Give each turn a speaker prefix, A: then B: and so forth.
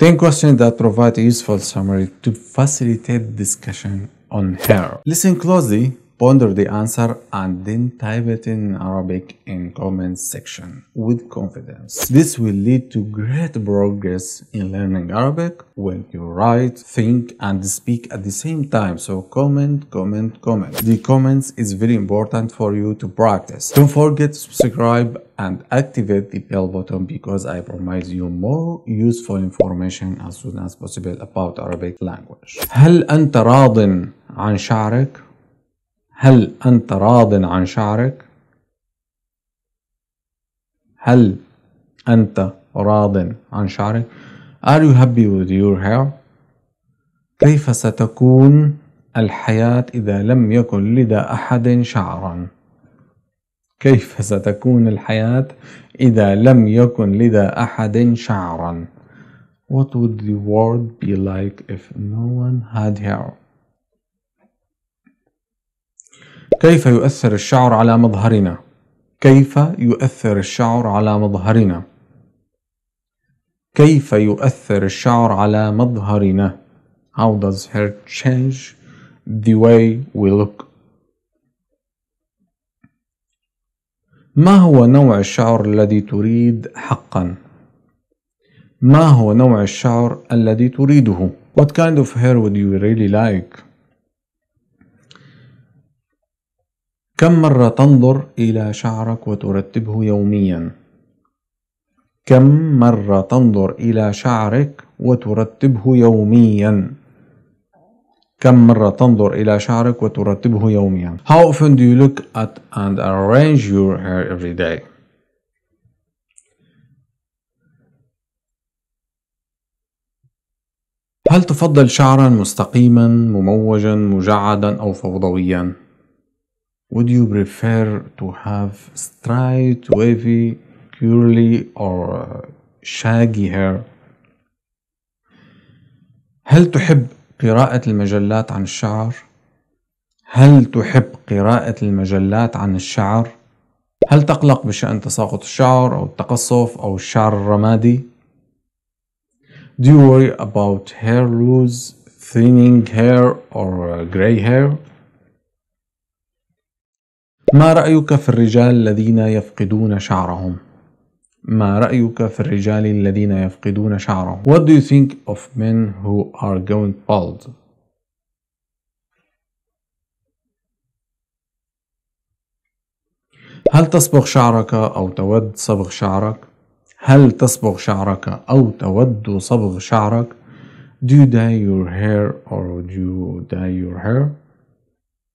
A: 10 questions that provide a useful summary to facilitate discussion on hair. Listen closely ponder the answer and then type it in Arabic in comment section with confidence. This will lead to great progress in learning Arabic when you write, think and speak at the same time. So comment, comment, comment. The comments is very important for you to practice. Don't forget to subscribe and activate the bell button because I promise you more useful information as soon as possible about Arabic language. هل أنت راض عن شعرك؟ هل أنت راض عن شعرك؟ هل أنت راض عن شعرك؟ Are you happy with your hair? كيف ستكون الحياة إذا لم يكن لدى أحد شعرا؟ كيف ستكون الحياة إذا لم يكن لدى أحد شعرا؟ What would the world be like if no one had hair? كيف يؤثر الشعر على مظهرنا؟ كيف يؤثر الشعر على مظهرنا؟ كيف يؤثر الشعر على مظهرنا؟ How does hair change the way we look? ما هو نوع الشعر الذي تريد حقا؟ ما هو نوع الشعر الذي تريده؟ What kind of hair would you really like? كم مرة تنظر إلى شعرك وترتبه يوميا؟ كم مرة تنظر إلى شعرك وترتبه يوميا؟ كم مرة تنظر إلى شعرك وترتبه يوميا؟ How often do you look at and arrange your hair every day? هل تفضل شعرا مستقيما مموجا مجعدا أو فوضويا؟ Would you prefer to have straight, wavy, curly or shaggy hair? هل تحب قراءة المجلات عن الشعر؟ هل تحب قراءة المجلات عن الشعر؟ هل تقلق بشأن تساقط الشعر أو التقصف أو الشعر الرمادي؟ Do you worry about hair loss, thinning hair or gray hair؟ ما رأيك في الرجال الذين يفقدون شعرهم؟ ما رأيك في الرجال الذين يفقدون شعرهم؟ What do you think of men who are going bald? هل تصبغ شعرك أو تود صبغ شعرك؟ هل تصبغ شعرك أو تود صبغ شعرك؟ Do you dye your hair or do you dye your hair?